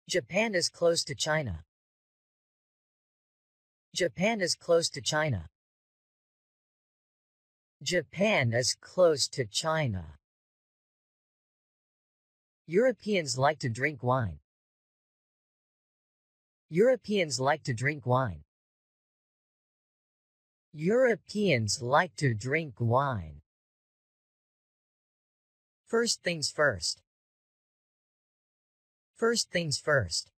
Japan is close to China. Japan is close to China. Japan is close to China. Europeans like to drink wine. Europeans like to drink wine. Europeans like to drink wine. First things first. First things first.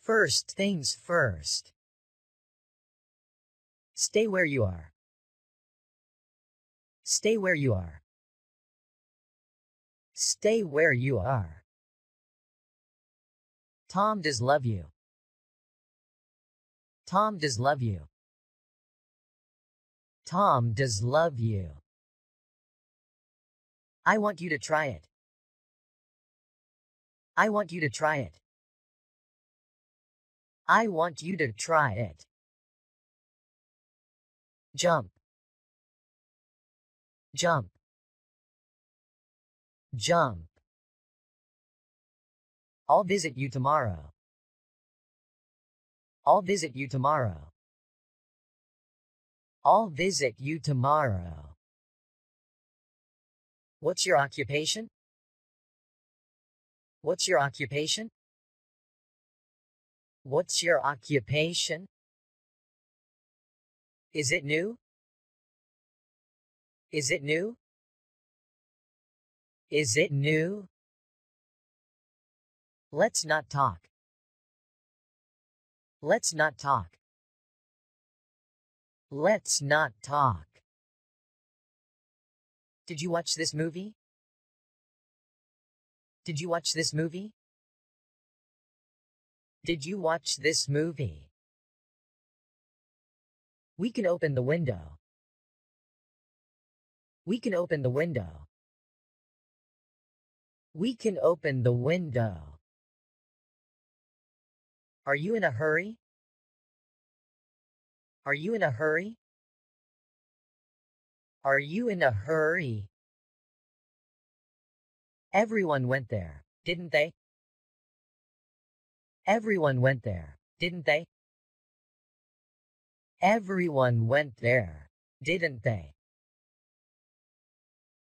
First things first. Stay where you are. Stay where you are. Stay where you are. Tom does love you. Tom does love you. Tom does love you. I want you to try it. I want you to try it. I want you to try it. Jump jump jump I'll visit you tomorrow I'll visit you tomorrow I'll visit you tomorrow What's your occupation? What's your occupation? What's your occupation? Is it new? Is it new? Is it new? Let's not talk. Let's not talk. Let's not talk. Did you watch this movie? Did you watch this movie? Did you watch this movie? We can open the window. We can open the window. We can open the window. Are you in a hurry? Are you in a hurry? Are you in a hurry? Everyone went there, didn't they? Everyone went there, didn't they? Everyone went there, didn't they?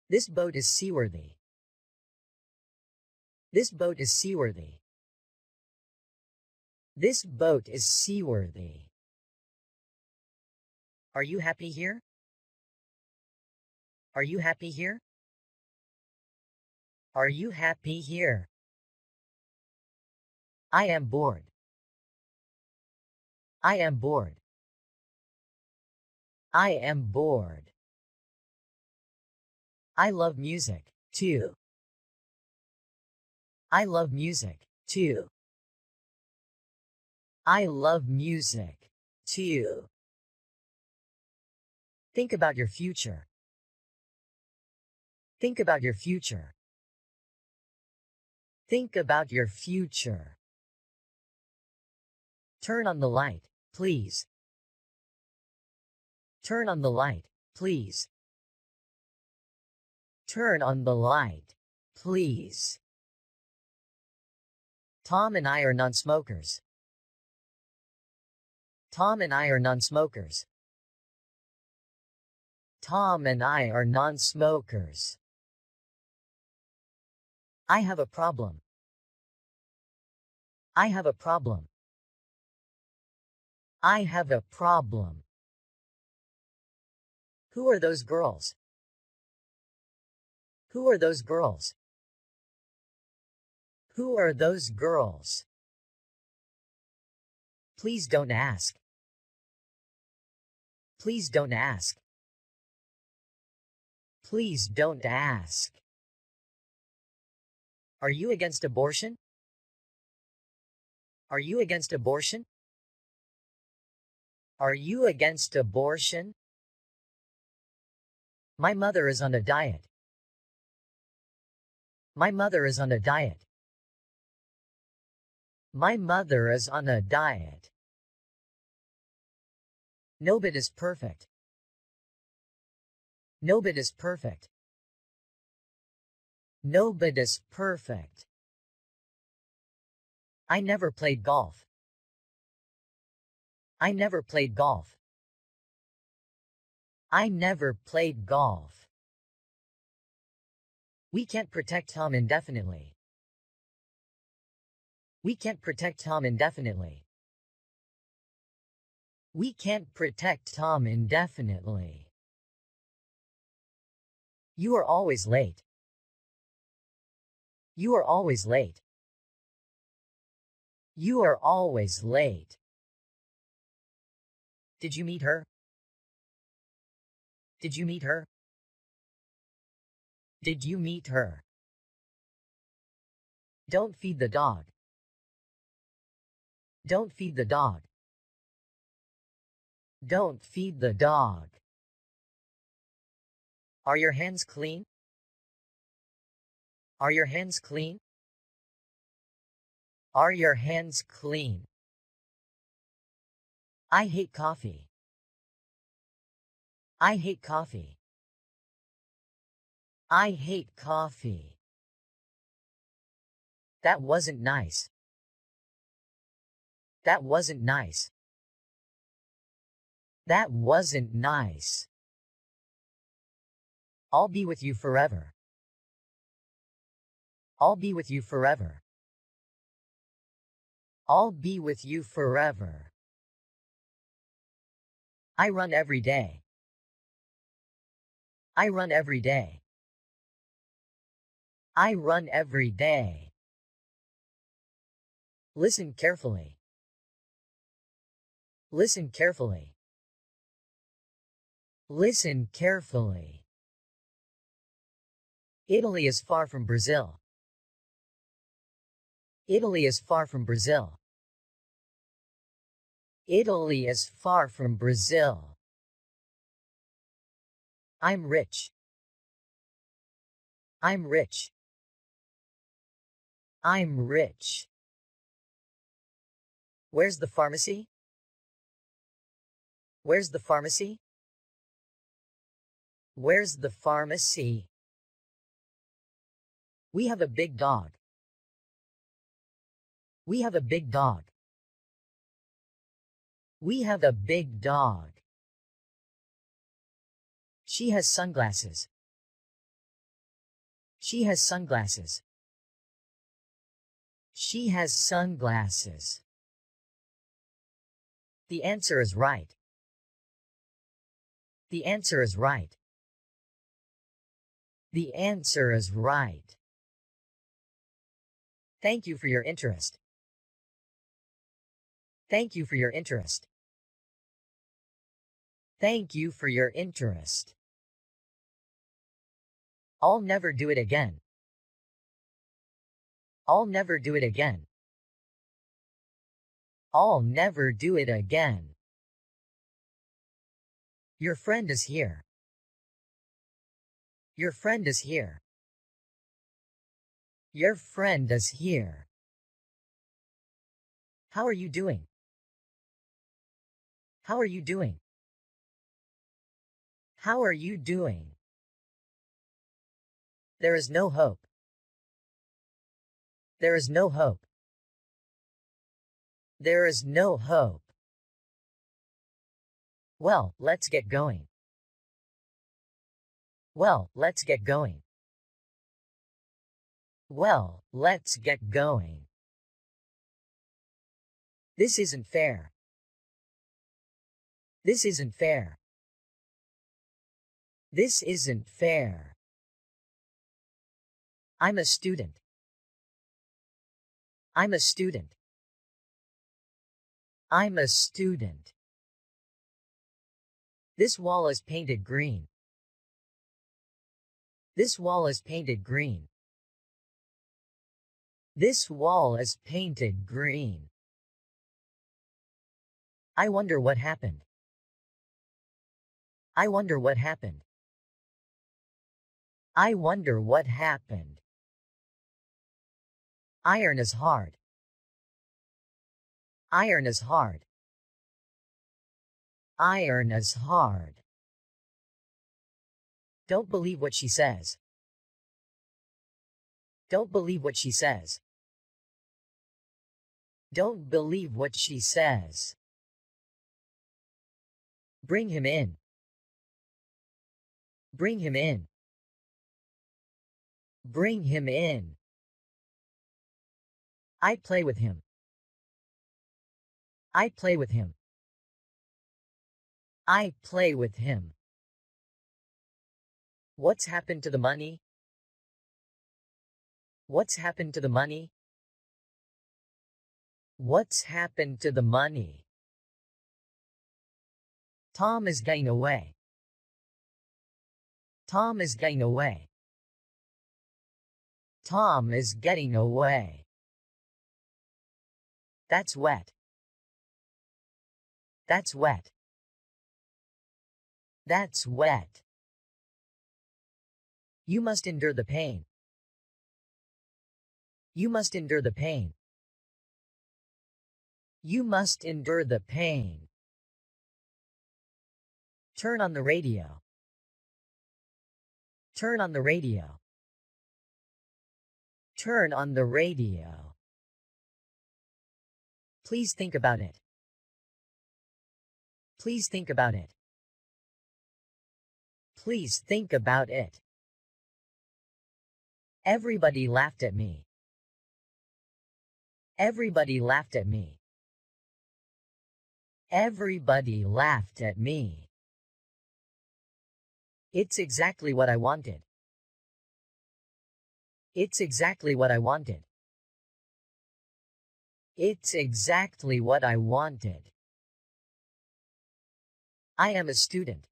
This boat is seaworthy. This boat is seaworthy. This boat is seaworthy. Are you happy here? Are you happy here? Are you happy here? I am bored. I am bored. I am bored. I love music, too. I love music, too. I love music, too. Think about your future. Think about your future. Think about your future. Turn on the light, please. Turn on the light, please. Turn on the light, please. Tom and I are non-smokers. Tom and I are non-smokers. Tom and I are non-smokers. I have a problem. I have a problem. I have a problem. Who are those girls? Who are those girls? Who are those girls? Please don't ask. Please don't ask. Please don't ask. Are you against abortion? Are you against abortion? Are you against abortion? My mother is on a diet. My mother is on a diet. My mother is on a diet. Nobit is perfect. Nobit is perfect. Nobit is perfect. I never played golf. I never played golf. I never played golf. We can't protect Tom indefinitely. We can't protect Tom indefinitely. We can't protect Tom indefinitely. You are always late. You are always late. You are always late. Did you meet her? Did you meet her? Did you meet her? Don't feed the dog. Don't feed the dog. Don't feed the dog. Are your hands clean? Are your hands clean? Are your hands clean? I hate coffee. I hate coffee. I hate coffee. That wasn't nice. That wasn't nice. That wasn't nice. I'll be with you forever. I'll be with you forever. I'll be with you forever. I run every day. I run every day. I run every day. Listen carefully. Listen carefully. Listen carefully. Italy is far from Brazil. Italy is far from Brazil. Italy is far from Brazil. I'm rich. I'm rich. I'm rich. Where's the pharmacy? Where's the pharmacy? Where's the pharmacy? We have a big dog. We have a big dog. We have a big dog. She has sunglasses. She has sunglasses. She has sunglasses. The answer is right. The answer is right. The answer is right. Thank you for your interest. Thank you for your interest. Thank you for your interest. I'll never do it again. I'll never do it again. I'll never do it again. Your friend is here. Your friend is here. Your friend is here. How are you doing? How are you doing? How are you doing? There is no hope. There is no hope. There is no hope. Well, let's get going. Well, let's get going. Well, let's get going. This isn't fair. This isn't fair. This isn't fair. I'm a student. I'm a student. I'm a student. This wall is painted green. This wall is painted green. This wall is painted green. I wonder what happened. I wonder what happened. I wonder what happened. Iron is hard. Iron is hard. Iron is hard. Don't believe what she says. Don't believe what she says. Don't believe what she says. Bring him in. Bring him in. Bring him in. I play with him. I play with him. I play with him. What's happened to the money? What's happened to the money? What's happened to the money? Tom is getting away. Tom is getting away. Tom is getting away. That's wet. That's wet. That's wet. You must endure the pain. You must endure the pain. You must endure the pain. Turn on the radio. Turn on the radio. Turn on the radio. Please think about it. Please think about it. Please think about it. Everybody laughed at me. Everybody laughed at me. Everybody laughed at me. It's exactly what I wanted. It's exactly what I wanted. It's exactly what I wanted. I am a student.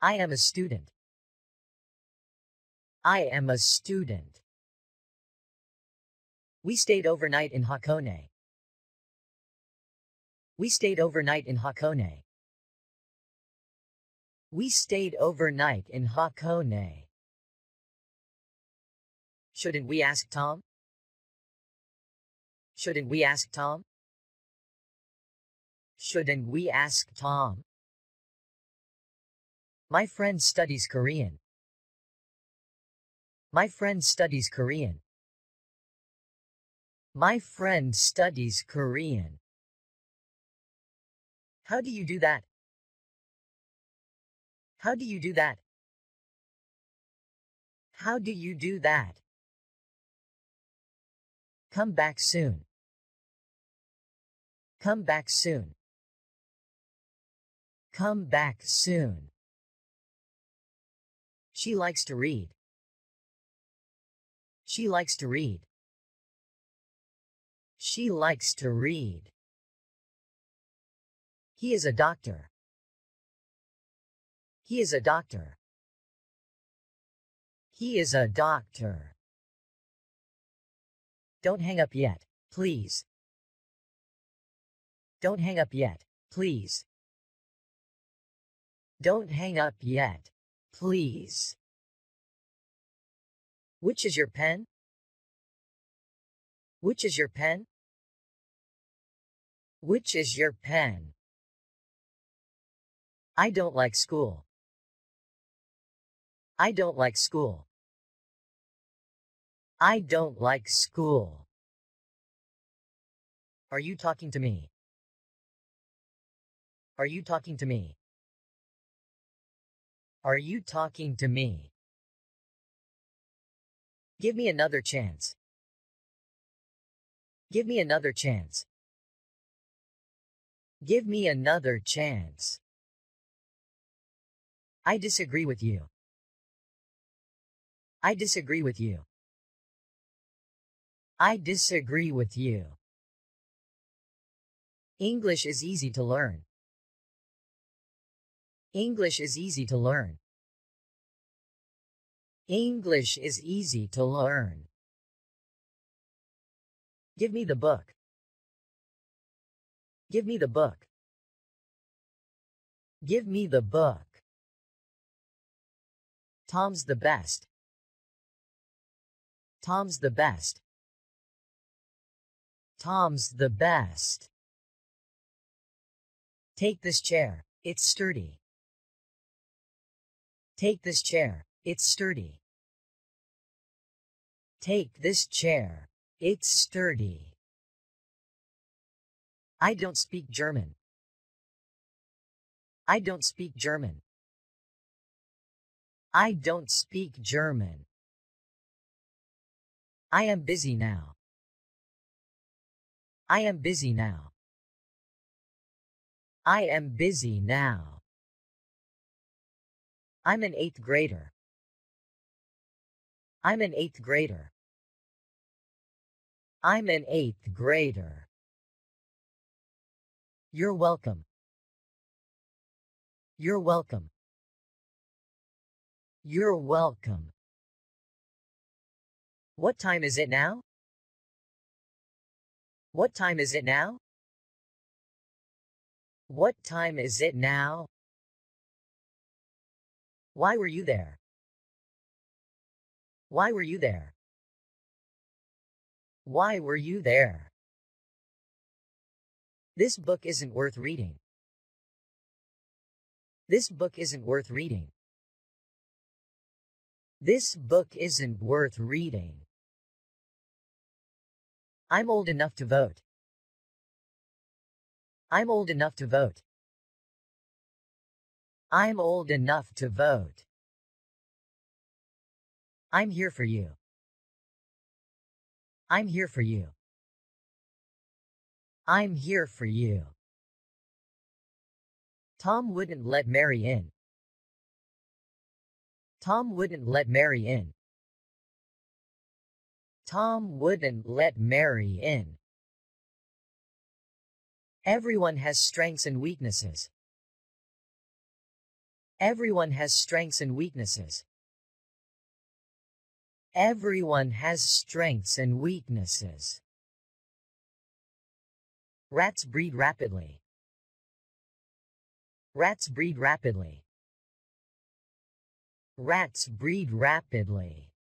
I am a student. I am a student. We stayed overnight in Hakone. We stayed overnight in Hakone. We stayed overnight in Hakone. Shouldn't we ask Tom? Shouldn't we ask Tom? Shouldn't we ask Tom? My friend studies Korean. My friend studies Korean. My friend studies Korean. How do you do that? How do you do that? How do you do that? Come back soon. Come back soon. Come back soon. She likes to read. She likes to read. She likes to read. He is a doctor. He is a doctor. He is a doctor. Don't hang up yet, please. Don't hang up yet, please. Don't hang up yet, please. Which is your pen? Which is your pen? Which is your pen? I don't like school. I don't like school. I don't like school. Are you talking to me? Are you talking to me? Are you talking to me? Give me another chance. Give me another chance. Give me another chance. I disagree with you. I disagree with you. I disagree with you. English is easy to learn. English is easy to learn. English is easy to learn. Give me the book. Give me the book. Give me the book. Tom's the best. Tom's the best. Tom's the best. Take this chair. It's sturdy. Take this chair. It's sturdy. Take this chair. It's sturdy. I don't speak German. I don't speak German. I don't speak German. I am busy now. I am busy now. I am busy now. I'm an eighth grader. I'm an eighth grader. I'm an eighth grader. You're welcome. You're welcome. You're welcome. What time is it now? What time is it now? What time is it now? Why were you there? Why were you there? Why were you there? This book isn't worth reading. This book isn't worth reading. This book isn't worth reading. I'm old enough to vote. I'm old enough to vote. I'm old enough to vote. I'm here for you. I'm here for you. I'm here for you. Tom wouldn't let Mary in. Tom wouldn't let Mary in. Tom wouldn't let Mary in. Everyone has strengths and weaknesses. Everyone has strengths and weaknesses. Everyone has strengths and weaknesses. Rats breed rapidly. Rats breed rapidly. Rats breed rapidly.